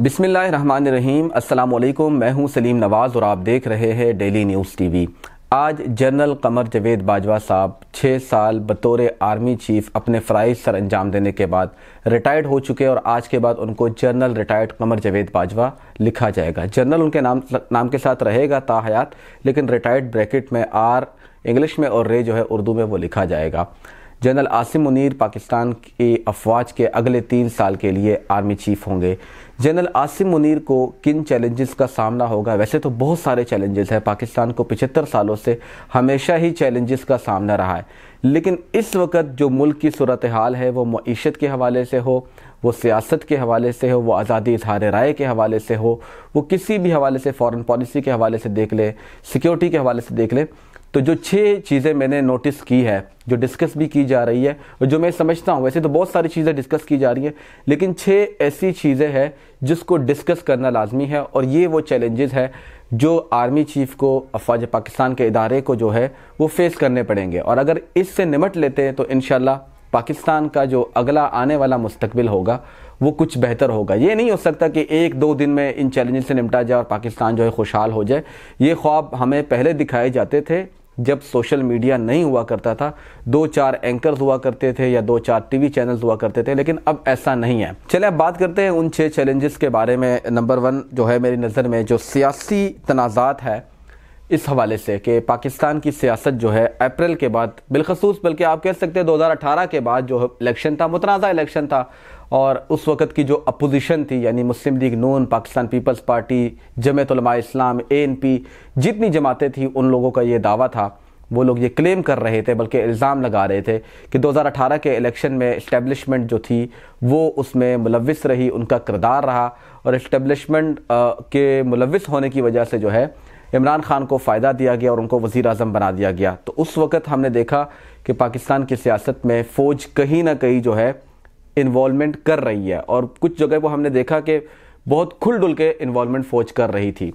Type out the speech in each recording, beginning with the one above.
बिसमीम् अल्लाम मैं हूं सलीम नवाज़ और आप देख रहे हैं डेली न्यूज़ टीवी आज जनरल कमर जवेद बाजवा साहब छः साल बतौर आर्मी चीफ अपने फ़राइज सर अंजाम देने के बाद रिटायर्ड हो चुके और आज के बाद उनको जनरल रिटायर्ड कमर जवेद बाजवा लिखा जाएगा जनरल उनके नाम नाम के साथ रहेगा हयात लेकिन रिटायर्ड ब्रैकेट में आर इंग्लिश में और रे जो है उर्दू में वो लिखा जाएगा जनरल आसिम मुनीर पाकिस्तान की अफवाज के अगले तीन साल के लिए आर्मी चीफ होंगे जनरल आसिम मुनीर को किन चैलेंजेस का सामना होगा वैसे तो बहुत सारे चैलेंजेस हैं पाकिस्तान को पिछहत्तर सालों से हमेशा ही चैलेंजेस का सामना रहा है लेकिन इस वक्त जो मुल्क की सूरत हाल है वो मीशत के हवाले से हो वो सियासत के हवाले से हो वो आज़ादी इजहार राय के हवाले से हो वो किसी भी हवाले से फ़ॉरन पॉलिसी के हवाले से देख लें सिक्योरिटी के हवाले से देख लें तो जो छः चीज़ें मैंने नोटिस की है जो डिस्कस भी की जा रही है और जो मैं समझता हूँ वैसे तो बहुत सारी चीज़ें डिस्कस की जा रही हैं लेकिन छः ऐसी चीज़ें हैं जिसको डिस्कस करना लाजमी है और ये वो चैलेंजेस है जो आर्मी चीफ को अफवाज पाकिस्तान के इदारे को जो है वो फेस करने पड़ेंगे और अगर इससे निमट लेते हैं तो इन पाकिस्तान का जो अगला आने वाला मुस्तबिल होगा वो कुछ बेहतर होगा ये नहीं हो सकता कि एक दो दिन में इन चैलेंजेस से निपटा जाए और पाकिस्तान जो है खुशहाल हो जाए ये ख्वाब हमें पहले दिखाए जाते थे जब सोशल मीडिया नहीं हुआ करता था दो चार एंकर्स हुआ करते थे या दो चार टीवी चैनल्स हुआ करते थे लेकिन अब ऐसा नहीं है चले अब बात करते हैं उन छह चैलेंजेस के बारे में नंबर वन जो है मेरी नज़र में जो सियासी तनाज़ात है इस हवाले से कि पाकिस्तान की सियासत जो है अप्रैल के बाद बिलखसूस बल्कि आप कह सकते हैं 2018 के बाद जो इलेक्शन था मुतनाज़ा इलेक्शन था और उस वक़्त की जो अपोजिशन थी यानी मुस्लिम लीग नून पाकिस्तान पीपल्स पार्टी जमतलमा इस्लाम ए जितनी जमातें थी उन लोगों का ये दावा था वो लोग ये क्लेम कर रहे थे बल्कि इल्ज़ाम लगा रहे थे कि 2018 के इलेक्शन में इस्टेबलिशमेंट जो थी वो उसमें मुलविस रही उनका किरदार रहा और इस्टेबलिशमेंट के मुलविस होने की वजह से जो है इमरान खान को फ़ायदा दिया गया और उनको वज़ी अजम बना दिया गया तो उस वक़्त हमने देखा कि पाकिस्तान की सियासत में फ़ौज कहीं ना कहीं जो है इन्वॉलमेंट कर रही है और कुछ जगह को हमने देखा कि बहुत खुल डुल के इन्वॉलमेंट फौज कर रही थी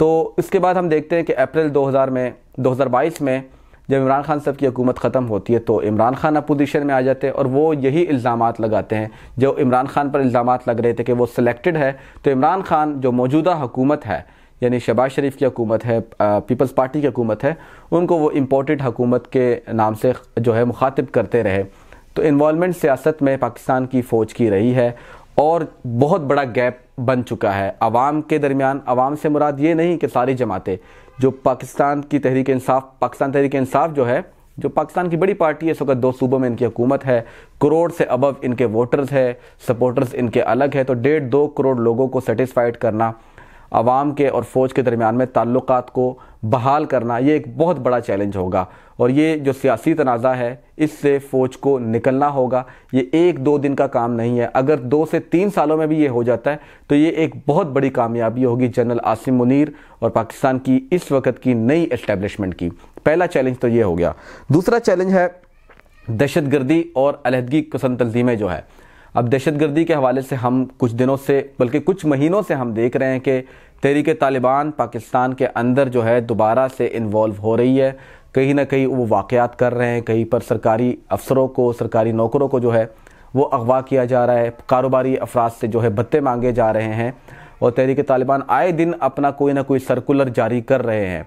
तो इसके बाद हम देखते हैं कि अप्रैल 2000 में 2022 में जब इमरान खान साहब की हुकूमत ख़त्म होती है तो इमरान खान अपोजिशन में आ जाते हैं और वो यही इल्ज़ाम लगाते हैं जो इमरान खान पर इल्ज़ाम लग रहे थे कि वो सिलेक्टेड है तो इमरान खान जो मौजूदा हुकूमत है यानी शबाज शरीफ की हकूमत है पीपल्स पार्टी की हकूमत है उनको वो इम्पोर्टेड हकूमत के नाम से जो है मुखातिब करते रहे तो इन्वॉलमेंट सियासत में पाकिस्तान की फ़ौज की रही है और बहुत बड़ा गैप बन चुका है आवाम के दरमियान आवाम से मुराद ये नहीं कि सारी जमातें जो पाकिस्तान की तहरीक इंसाफ पाकिस्तान तहरीक इंसाफ जो है जो पाकिस्तान की बड़ी पार्टी है इस वक्त दो सूबों में इनकी हुकूमत है करोड़ से अबव इनके वोटर्स है सपोर्टर्स इनके अलग है तो डेढ़ दो करोड़ लोगों को सेटिस्फाइड करना आवाम के और फ़ौज के दरमियान में ताल्लुक को बहाल करना ये एक बहुत बड़ा चैलेंज होगा और ये जो सियासी तनाज़ा है इससे फ़ौज को निकलना होगा ये एक दो दिन का काम नहीं है अगर दो से तीन सालों में भी ये हो जाता है तो ये एक बहुत बड़ी कामयाबी होगी जनरल आसिम मुनीर और पाकिस्तान की इस वक्त की नई इस्टेबलिशमेंट की पहला चैलेंज तो ये हो गया दूसरा चैलेंज है दहशत गर्दी और अलहदगी पसंद तंजीमें जो है अब दहशतगर्दी के हवाले से हम कुछ दिनों से बल्कि कुछ महीनों से हम देख रहे हैं कि तहरीक तालिबान पाकिस्तान के अंदर जो है दोबारा से इन्वॉल्व हो रही है कहीं ना कहीं वो वाक़ात कर रहे हैं कहीं पर सरकारी अफसरों को सरकारी नौकरों को जो है वो अगवा किया जा रहा है कारोबारी अफराद से जो है भत्ते मांगे जा रहे हैं और तहरीक तालिबान आए दिन अपना कोई ना कोई सर्कुलर जारी कर रहे हैं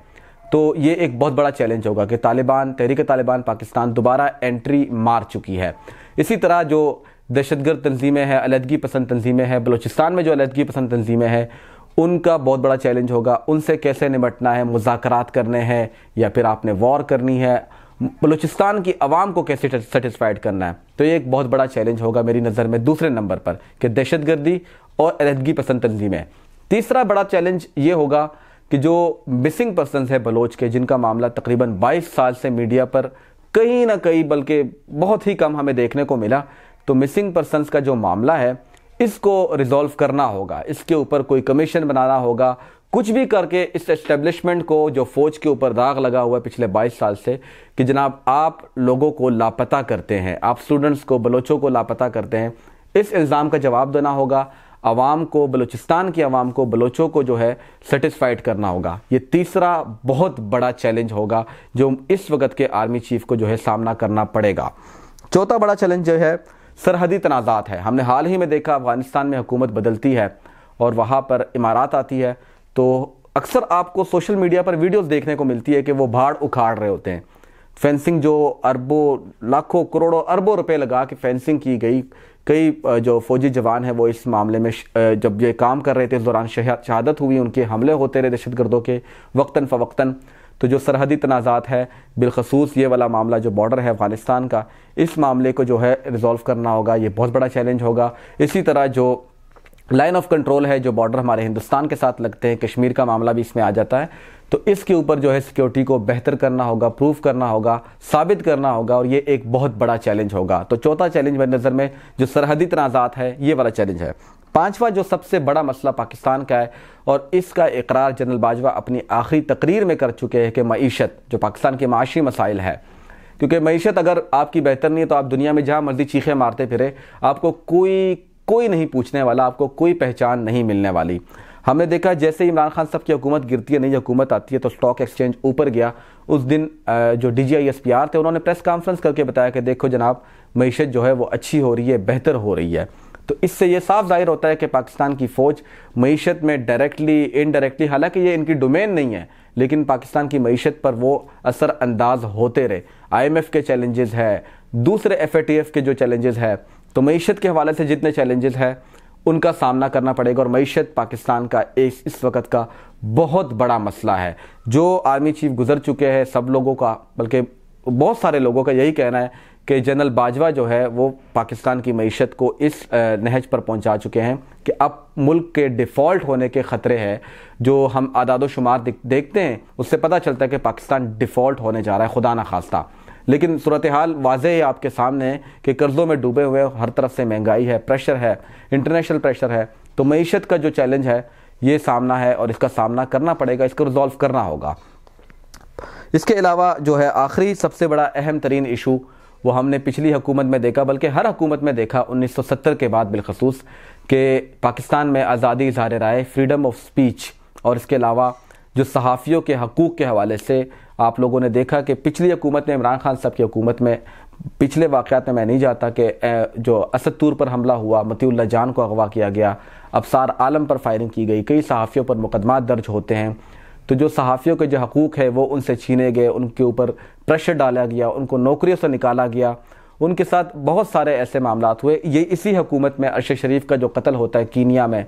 तो ये एक बहुत बड़ा चैलेंज होगा कि तालिबान तहरीक तालिबान पाकिस्तान दोबारा एंट्री मार चुकी है इसी तरह जो दहशतगर्द तंजीमें हैं अलहदगी पसंद तंजीमें हैं बलोचिस्तान में जो अलहदगी पसंद तंजीमें हैं उनका बहुत बड़ा चैलेंज होगा उनसे कैसे निपटना है मुजाकर करने हैं या फिर आपने वॉर करनी है बलूचिस्तान की आवाम को कैसे सेटिस्फाइड करना है तो ये एक बहुत बड़ा चैलेंज होगा मेरी नज़र में दूसरे नंबर पर कि दहशत गर्दी और अलहदगी पसंद तंजीमें तीसरा बड़ा चैलेंज ये होगा कि जो मिसिंग पर्सन है बलोच के जिनका मामला तकरीबन 22 साल से मीडिया पर कहीं ना कहीं बल्कि बहुत ही कम हमें देखने को मिला तो मिसिंग पर्सनस का जो मामला है इसको रिजॉल्व करना होगा इसके ऊपर कोई कमीशन बनाना होगा कुछ भी करके इस एस्टेब्लिशमेंट को जो फौज के ऊपर दाग लगा हुआ है पिछले 22 साल से कि जनाब आप लोगों को लापता करते हैं आप स्टूडेंट्स को बलोचों को लापता करते हैं इस इल्ज़ाम का जवाब देना होगा आवाम को बलूचिस्तान की आवाम को बलोचों को जो है सेटिस्फाइड करना होगा ये तीसरा बहुत बड़ा चैलेंज होगा जो इस वक्त के आर्मी चीफ को जो है सामना करना पड़ेगा चौथा बड़ा चैलेंज जो है सरहदी तनाज़ात है हमने हाल ही में देखा अफ़गानिस्तान में हुकूमत बदलती है और वहाँ पर इमारात आती है तो अक्सर आपको सोशल मीडिया पर वीडियोस देखने को मिलती है कि वो भाड़ उखाड़ रहे होते हैं फेंसिंग जो अरबों लाखों करोड़ों अरबों रुपए लगा के फेंसिंग की गई कई जो फौजी जवान हैं वो इस मामले में जब ये काम कर रहे थे इस दौरान शहादत हुई उनके हमले होते रहे दहशत गर्दों के वक्ता फ़वक्ता तो जो सरहदी तनाज़ात है बिलखसूस ये वाला मामला जो बॉर्डर है अफ़गानिस्तान का इस मामले को जो है रिजॉल्व करना होगा ये बहुत बड़ा चैलेंज होगा इसी तरह जो लाइन ऑफ कंट्रोल है जो बॉर्डर हमारे हिंदुस्तान के साथ लगते हैं कश्मीर का मामला भी इसमें आ जाता है तो इसके ऊपर जो है सिक्योरिटी को बेहतर करना होगा प्रूव करना होगा साबित करना होगा और ये एक बहुत बड़ा चैलेंज होगा तो चौथा चैलेंज मेरी नज़र में जो सरहदी तनाज़ात है ये वाला चैलेंज है पांचवा जो सबसे बड़ा मसला पाकिस्तान का है और इसका इकरार जनरल बाजवा अपनी आखिरी तकरीर में कर चुके हैं कि मीशत जो पाकिस्तान के माशी मसाइल है क्योंकि मीशत अगर आपकी बेहतर नहीं है तो आप दुनिया में जहाँ मर्जी चीखें मारते फिरे आपको कोई कोई नहीं पूछने वाला आपको कोई पहचान नहीं मिलने वाली हमने देखा जैसे इमरान खान साहब की हुकूमत गिरती है नई हुकूमत आती है तो स्टॉक एक्सचेंज ऊपर गया उस दिन जो D G I S P R थे उन्होंने प्रेस कॉन्फ्रेंस करके बताया कि देखो जनाब मीशत जो है वो अच्छी हो रही है बेहतर हो रही है तो इससे ये साफ जाहिर होता है कि पाकिस्तान की फ़ौज मीशत में डायरेक्टली इनडायरेक्टली हालांकि ये इनकी डोमेन नहीं है लेकिन पाकिस्तान की मीशत पर वो असर अंदाज होते रहे आईएमएफ के चैलेंजेस है दूसरे एफएटीएफ के जो चैलेंजेस है तो मीशत के हवाले से जितने चैलेंजेस हैं उनका सामना करना पड़ेगा और मीशत पाकिस्तान का इस इस वक्त का बहुत बड़ा मसला है जो आर्मी चीफ गुजर चुके हैं सब लोगों का बल्कि बहुत सारे लोगों का यही कहना है कि जनरल बाजवा जो है वो पाकिस्तान की मीशत को इस नहज पर पहुंचा चुके हैं कि अब मुल्क के डिफ़ॉल्ट होने के ख़तरे हैं जो हम आदाद शुमार देखते हैं उससे पता चलता है कि पाकिस्तान डिफ़ॉल्ट होने जा रहा है खुदा ना खास्ता लेकिन सूरत हाल वाज है आपके सामने है कि कर्ज़ों में डूबे हुए हर तरफ से महंगाई है प्रेशर है इंटरनेशनल प्रेशर है तो मीशत का जो चैलेंज है ये सामना है और इसका सामना करना पड़ेगा इसको रिजॉल्व करना होगा इसके अलावा जो है आखिरी सबसे बड़ा अहम तरीन इशू वो हमने पिछली हुकूमत में देखा बल्कि हर हुकूमत में देखा 1970 के बाद बिलखसूस के पाकिस्तान में आज़ादी इजहार राय फ्रीडम ऑफ स्पीच और इसके अलावा जो सहाफ़ियों के हकूक़ के हवाले से आप लोगों ने देखा कि पिछली हुकूमत में इमरान खान साहब की हुकूमत में पिछले वाक़ात में मैं नहीं जाता कि जो असद तूर पर हमला हुआ मतील्ला जान को अगवा किया गया अबसार आलम पर फायरिंग की गई कई सहाफ़ियों पर मुकदमा दर्ज होते हैं तो जो सहाफ़ियों के जो हकूक़ है वो उनसे छीने गए उनके ऊपर प्रेशर डाला गया उनको नौकरियों से निकाला गया उनके साथ बहुत सारे ऐसे मामला हुए ये इसी हकूमत में अरशद शरीफ का जो कत्ल होता है कीनिया में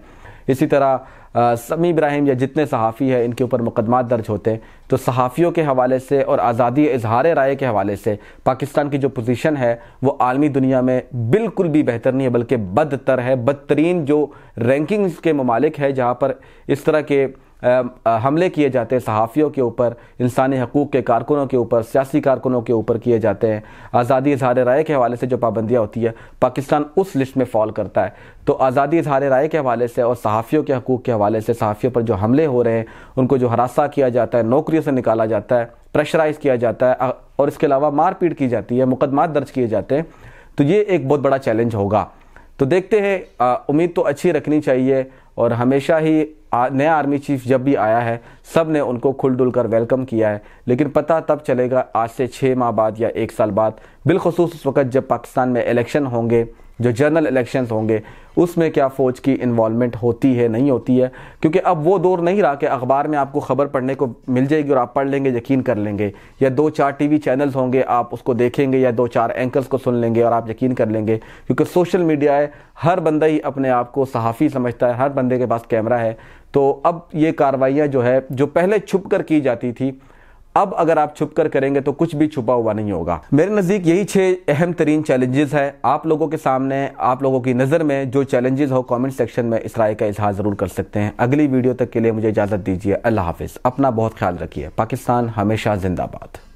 इसी तरह समी इब्राहिम या जितने सहाफ़ी हैं इनके ऊपर मुकदमा दर्ज होते हैं तो सहाफ़ियों के हवाले से और आज़ादी इजहार राय के हवाले से पाकिस्तान की जो पोजीशन है वो आलमी दुनिया में बिल्कुल भी बेहतर नहीं है बल्कि बदतर है बदतरीन जो रैंकिंग्स के ममालिक है जहाँ पर इस तरह के हमले किए जाते हैं सहाफ़ियों के ऊपर इंसानी हकूक़ के कारकुनों के ऊपर सियासी कारकुनों के ऊपर किए जाते हैं आज़ादी इजहार राय के हवाले से जो पाबंदियाँ होती है पाकिस्तान उस लिस्ट में फॉल करता है तो आज़ादी इजहार राय के हवाले से और सहाफ़ियों के हकूक़ के हवाले से सहाफ़ियों पर जो हमले हो रहे हैं उनको जो हरासा किया जाता है नौकरियों से निकाला जाता है प्रेशराइज किया जाता है और इसके अलावा मारपीट की जाती है मुकदमा दर्ज किए जाते हैं तो ये एक बहुत बड़ा चैलेंज होगा तो देखते हैं उम्मीद तो अच्छी रखनी चाहिए और हमेशा ही नया आर्मी चीफ जब भी आया है सब ने उनको खुल डुल कर वेलकम किया है लेकिन पता तब चलेगा आज से छः माह बाद या एक साल बाद बिलखसूस उस वक्त जब पाकिस्तान में इलेक्शन होंगे जो जनरल इलेक्शंस होंगे उसमें क्या फ़ौज की इन्वॉलमेंट होती है नहीं होती है क्योंकि अब वो दौर नहीं रहा कि अखबार में आपको ख़बर पढ़ने को मिल जाएगी और आप पढ़ लेंगे यकीन कर लेंगे या दो चार टीवी चैनल्स होंगे आप उसको देखेंगे या दो चार एंकर्स को सुन लेंगे और आप यकीन कर लेंगे क्योंकि सोशल मीडिया है हर बंदा ही अपने आप को सहाफ़ी समझता है हर बंदे के पास कैमरा है तो अब ये कार्रवाइयाँ जो है जो पहले छुप कर की जाती थी अब अगर आप छुप कर करेंगे तो कुछ भी छुपा हुआ नहीं होगा मेरे नज़दीक यही छह अहम तरीन चैलेंजेस है आप लोगों के सामने आप लोगों की नज़र में जो चैलेंजेस हो कमेंट सेक्शन में इस राय का इजहार ज़रूर कर सकते हैं अगली वीडियो तक के लिए मुझे इजाज़त दीजिए अल्लाह हाफिज़ अपना बहुत ख्याल रखिए पाकिस्तान हमेशा जिंदाबाद